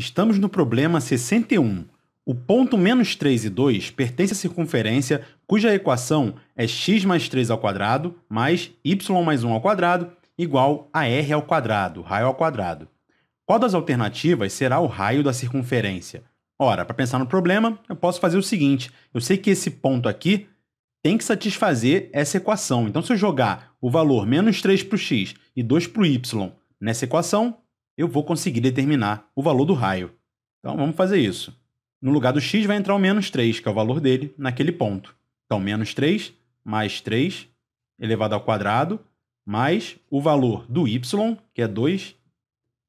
Estamos no problema 61. O ponto menos 3 e 2 pertence à circunferência cuja equação é x mais 3 ao quadrado mais y mais 1 ao quadrado igual a r ao quadrado, raio ao quadrado. Qual das alternativas será o raio da circunferência? Ora, para pensar no problema, eu posso fazer o seguinte: eu sei que esse ponto aqui tem que satisfazer essa equação. Então, se eu jogar o valor menos 3 para o x e 2 para o y nessa equação, eu vou conseguir determinar o valor do raio. Então vamos fazer isso. No lugar do x vai entrar o menos 3, que é o valor dele, naquele ponto. Então, menos 3 mais 3 elevado ao quadrado, mais o valor do y, que é 2,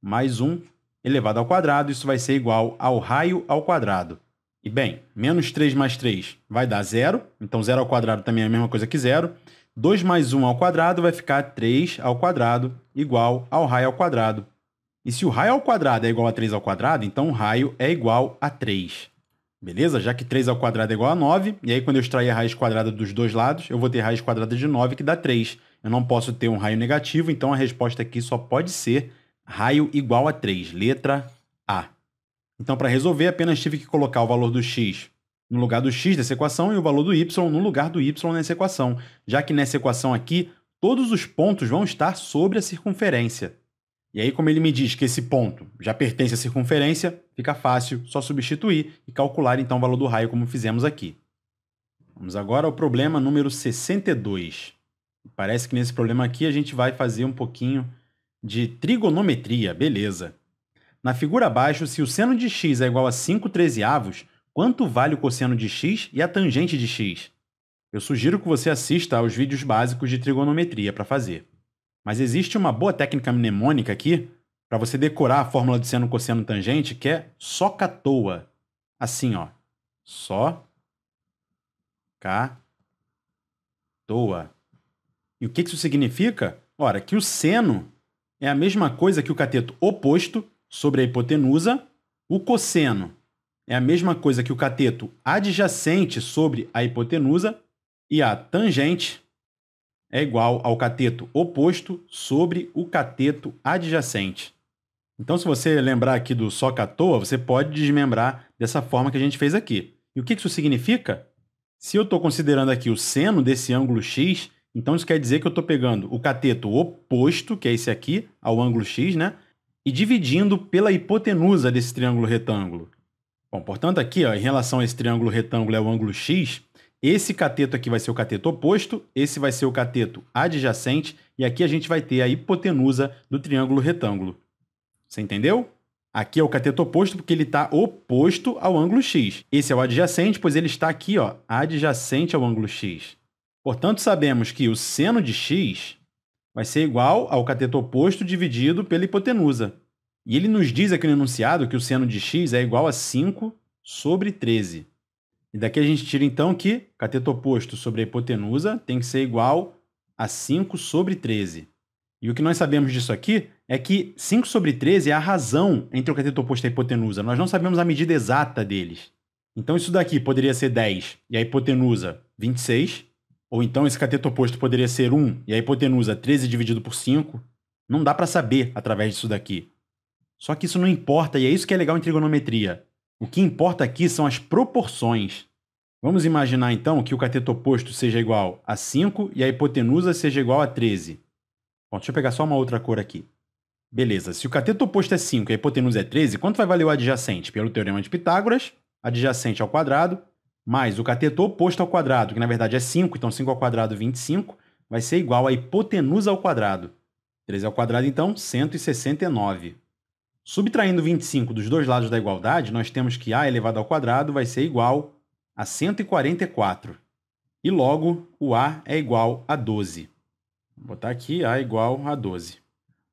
mais 1 elevado ao quadrado. Isso vai ser igual ao raio ao quadrado. E bem, menos 3 mais 3 vai dar zero, então zero ao quadrado também é a mesma coisa que zero. 2 mais 1 ao quadrado vai ficar 3 ao quadrado igual ao raio ao quadrado. E se o raio ao quadrado é igual a 3 ao quadrado, então o raio é igual a 3. Beleza? Já que 3 ao quadrado é igual a 9, e aí quando eu extrair a raiz quadrada dos dois lados, eu vou ter raiz quadrada de 9 que dá 3. Eu não posso ter um raio negativo, então a resposta aqui só pode ser raio igual a 3, letra A. Então, para resolver, apenas tive que colocar o valor do x no lugar do x dessa equação e o valor do y no lugar do y nessa equação, já que nessa equação aqui, todos os pontos vão estar sobre a circunferência. E aí, como ele me diz que esse ponto já pertence à circunferência, fica fácil só substituir e calcular então o valor do raio como fizemos aqui. Vamos agora ao problema número 62. Parece que nesse problema aqui a gente vai fazer um pouquinho de trigonometria, beleza. Na figura abaixo, se o seno de x é igual a 5 trezeavos, quanto vale o cosseno de x e a tangente de x? Eu sugiro que você assista aos vídeos básicos de trigonometria para fazer. Mas existe uma boa técnica mnemônica aqui para você decorar a fórmula de seno, cosseno, tangente, que é soca à toa. Assim, ó. Só cá toa. E o que isso significa? Ora, que o seno é a mesma coisa que o cateto oposto sobre a hipotenusa, o cosseno é a mesma coisa que o cateto adjacente sobre a hipotenusa e a tangente é igual ao cateto oposto sobre o cateto adjacente. Então, se você lembrar aqui do só catoa, você pode desmembrar dessa forma que a gente fez aqui. E o que isso significa? Se eu estou considerando aqui o seno desse ângulo x, então isso quer dizer que eu estou pegando o cateto oposto, que é esse aqui, ao ângulo x, né? E dividindo pela hipotenusa desse triângulo retângulo. Bom, portanto, aqui, ó, em relação a esse triângulo retângulo é o ângulo x, esse cateto aqui vai ser o cateto oposto, esse vai ser o cateto adjacente, e aqui a gente vai ter a hipotenusa do triângulo retângulo. Você entendeu? Aqui é o cateto oposto porque ele está oposto ao ângulo x. Esse é o adjacente, pois ele está aqui, ó, adjacente ao ângulo x. Portanto, sabemos que o seno de x vai ser igual ao cateto oposto dividido pela hipotenusa. E ele nos diz aqui no enunciado que o seno de x é igual a 5 sobre 13. E daqui a gente tira então que cateto oposto sobre a hipotenusa tem que ser igual a 5 sobre 13. E o que nós sabemos disso aqui é que 5 sobre 13 é a razão entre o cateto oposto e a hipotenusa. Nós não sabemos a medida exata deles. Então isso daqui poderia ser 10 e a hipotenusa 26. Ou então esse cateto oposto poderia ser 1 e a hipotenusa 13 dividido por 5. Não dá para saber através disso daqui. Só que isso não importa e é isso que é legal em trigonometria. O que importa aqui são as proporções. Vamos imaginar então que o cateto oposto seja igual a 5 e a hipotenusa seja igual a 13. Bom, deixa eu pegar só uma outra cor aqui. Beleza, se o cateto oposto é 5 e a hipotenusa é 13, quanto vai valer o adjacente? Pelo teorema de Pitágoras, adjacente ao quadrado, mais o cateto oposto ao quadrado, que na verdade é 5, então 5 ao quadrado, 25, vai ser igual a hipotenusa ao quadrado. 13 ao quadrado, então, 169. Subtraindo 25 dos dois lados da igualdade, nós temos que a elevado ao quadrado vai ser igual a 144. E logo, o a é igual a 12. Vou botar aqui a igual a 12.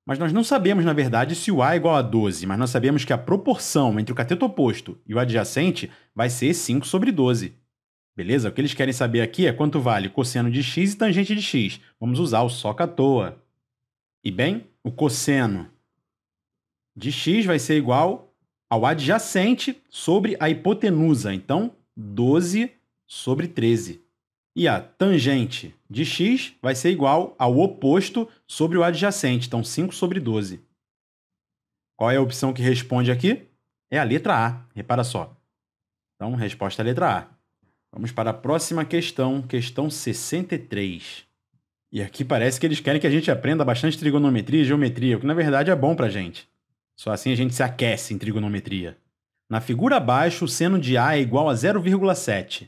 Mas nós não sabemos, na verdade, se o a é igual a 12, mas nós sabemos que a proporção entre o cateto oposto e o adjacente vai ser 5 sobre 12. Beleza? O que eles querem saber aqui é quanto vale cosseno de x e tangente de x. Vamos usar o soca à toa. E bem, o cosseno de x vai ser igual ao adjacente sobre a hipotenusa. Então, 12 sobre 13. E a tangente de x vai ser igual ao oposto sobre o adjacente. Então, 5 sobre 12. Qual é a opção que responde aqui? É a letra A. Repara só. Então, resposta é a letra A. Vamos para a próxima questão, questão 63. E aqui parece que eles querem que a gente aprenda bastante trigonometria e geometria, o que na verdade é bom para a gente. Só assim a gente se aquece em trigonometria. Na figura abaixo, o seno de A é igual a 0,7.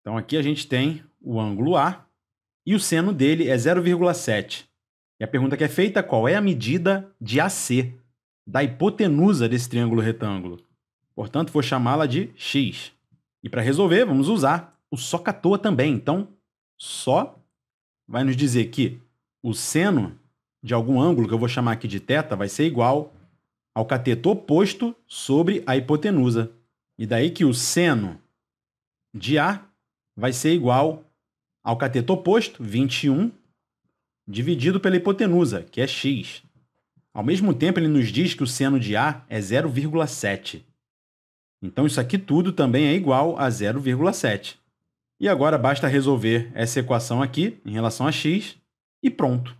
Então aqui a gente tem o ângulo A e o seno dele é 0,7. E a pergunta que é feita é qual é a medida de AC, da hipotenusa desse triângulo retângulo. Portanto, vou chamá-la de x. E para resolver, vamos usar o socatoa também. Então, só vai nos dizer que o seno de algum ângulo, que eu vou chamar aqui de θ, vai ser igual ao cateto oposto sobre a hipotenusa. E daí que o seno de A vai ser igual ao cateto oposto, 21, dividido pela hipotenusa, que é x. Ao mesmo tempo, ele nos diz que o seno de A é 0,7. Então, isso aqui tudo também é igual a 0,7. E agora basta resolver essa equação aqui em relação a x e pronto.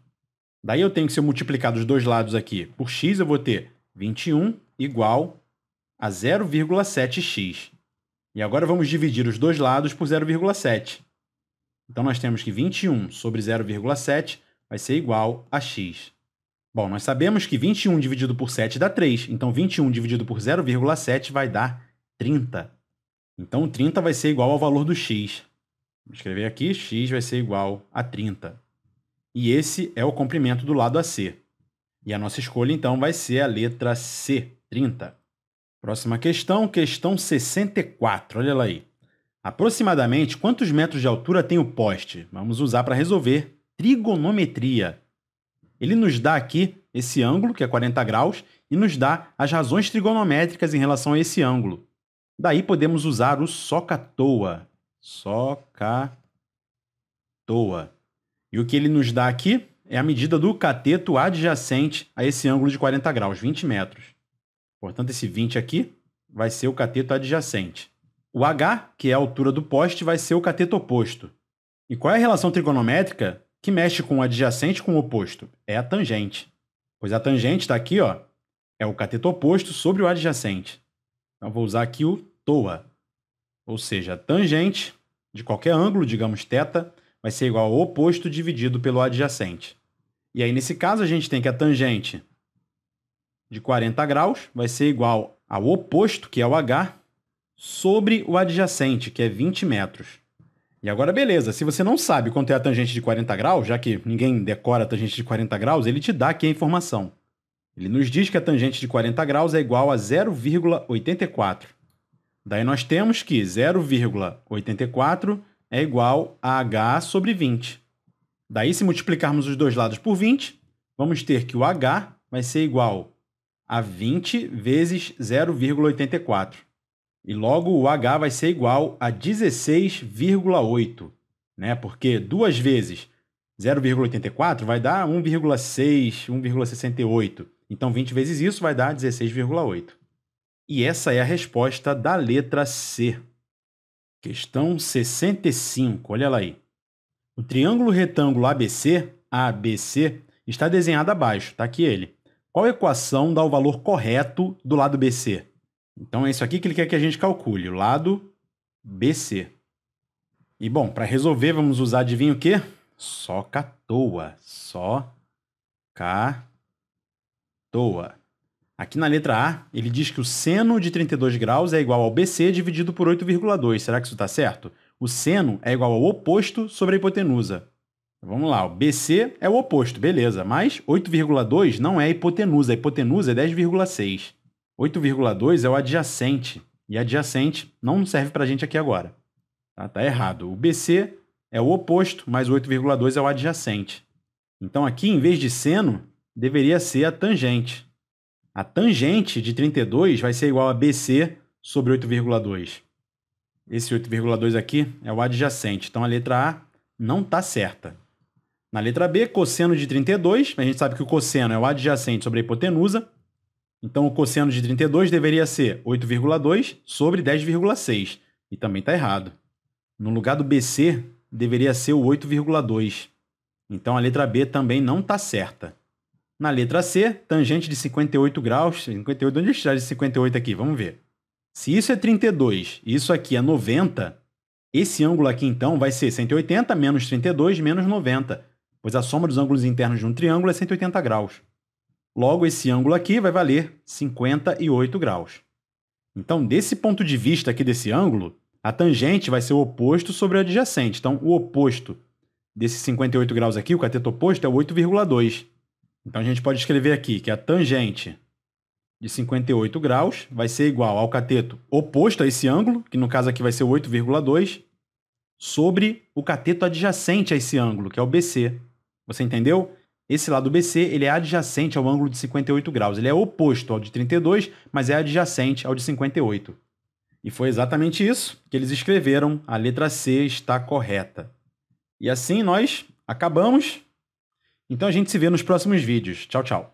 Daí eu tenho que, se eu multiplicar dos dois lados aqui por x, eu vou ter 21 igual a 0,7x. E agora vamos dividir os dois lados por 0,7. Então nós temos que 21 sobre 0,7 vai ser igual a x. Bom, nós sabemos que 21 dividido por 7 dá 3, então 21 dividido por 0,7 vai dar 30. Então 30 vai ser igual ao valor do x. Vou escrever aqui, x vai ser igual a 30. E esse é o comprimento do lado AC. E a nossa escolha, então, vai ser a letra C, 30. Próxima questão, questão 64. Olha lá aí. Aproximadamente quantos metros de altura tem o poste? Vamos usar para resolver trigonometria. Ele nos dá aqui esse ângulo, que é 40 graus, e nos dá as razões trigonométricas em relação a esse ângulo. Daí podemos usar o Soca-toa. E o que ele nos dá aqui é a medida do cateto adjacente a esse ângulo de 40 graus, 20 metros. Portanto, esse 20 aqui vai ser o cateto adjacente. O H, que é a altura do poste, vai ser o cateto oposto. E qual é a relação trigonométrica que mexe com o adjacente com o oposto? É a tangente. Pois a tangente está aqui, ó, é o cateto oposto sobre o adjacente. Então, vou usar aqui o TOA, ou seja, a tangente de qualquer ângulo, digamos θ, vai ser igual ao oposto dividido pelo adjacente. E aí, nesse caso, a gente tem que a tangente de 40 graus vai ser igual ao oposto, que é o H, sobre o adjacente, que é 20 metros. E agora, beleza, se você não sabe quanto é a tangente de 40 graus, já que ninguém decora a tangente de 40 graus, ele te dá aqui a informação. Ele nos diz que a tangente de 40 graus é igual a 0,84. Daí nós temos que 0,84 é igual a h sobre 20. Daí, se multiplicarmos os dois lados por 20, vamos ter que o H vai ser igual a 20 vezes 0,84. E logo o H vai ser igual a 16,8, né? Porque duas vezes 0,84 vai dar 1,6, 1,68. Então 20 vezes isso vai dar 16,8. E essa é a resposta da letra C. Questão 65, olha lá aí. O triângulo retângulo ABC, ABC, está desenhado abaixo, está aqui ele. Qual equação dá o valor correto do lado BC? Então é isso aqui que ele quer que a gente calcule, o lado BC. E bom, para resolver vamos usar, adivinha o quê? Só catoa, só catoa. Aqui na letra A, ele diz que o seno de 32 graus é igual ao BC dividido por 8,2. Será que isso está certo? o seno é igual ao oposto sobre a hipotenusa. Vamos lá, o BC é o oposto, beleza, mas 8,2 não é a hipotenusa, a hipotenusa é 10,6. 8,2 é o adjacente, e adjacente não serve para a gente aqui agora. Tá, tá errado. O BC é o oposto, mas 8,2 é o adjacente. Então aqui, em vez de seno, deveria ser a tangente. A tangente de 32 vai ser igual a BC sobre 8,2. Esse 8,2 aqui é o adjacente. Então a letra A não está certa. Na letra B, cosseno de 32, a gente sabe que o cosseno é o adjacente sobre a hipotenusa. Então o cosseno de 32 deveria ser 8,2 sobre 10,6. E também está errado. No lugar do BC, deveria ser o 8,2. Então a letra B também não está certa. Na letra C, tangente de 58 graus. 58, onde está tiraram de 58 aqui? Vamos ver. Se isso é 32 e isso aqui é 90, esse ângulo aqui então vai ser 180 menos 32 menos 90, pois a soma dos ângulos internos de um triângulo é 180 graus. Logo, esse ângulo aqui vai valer 58 graus. Então, desse ponto de vista aqui desse ângulo, a tangente vai ser o oposto sobre a adjacente. Então, o oposto desses 58 graus aqui, o cateto oposto, é 8,2. Então, a gente pode escrever aqui que a tangente de 58 graus, vai ser igual ao cateto oposto a esse ângulo, que no caso aqui vai ser 8,2, sobre o cateto adjacente a esse ângulo, que é o BC. Você entendeu? Esse lado BC ele é adjacente ao ângulo de 58 graus. Ele é oposto ao de 32, mas é adjacente ao de 58. E foi exatamente isso que eles escreveram. A letra C está correta. E assim nós acabamos. Então a gente se vê nos próximos vídeos. Tchau, tchau.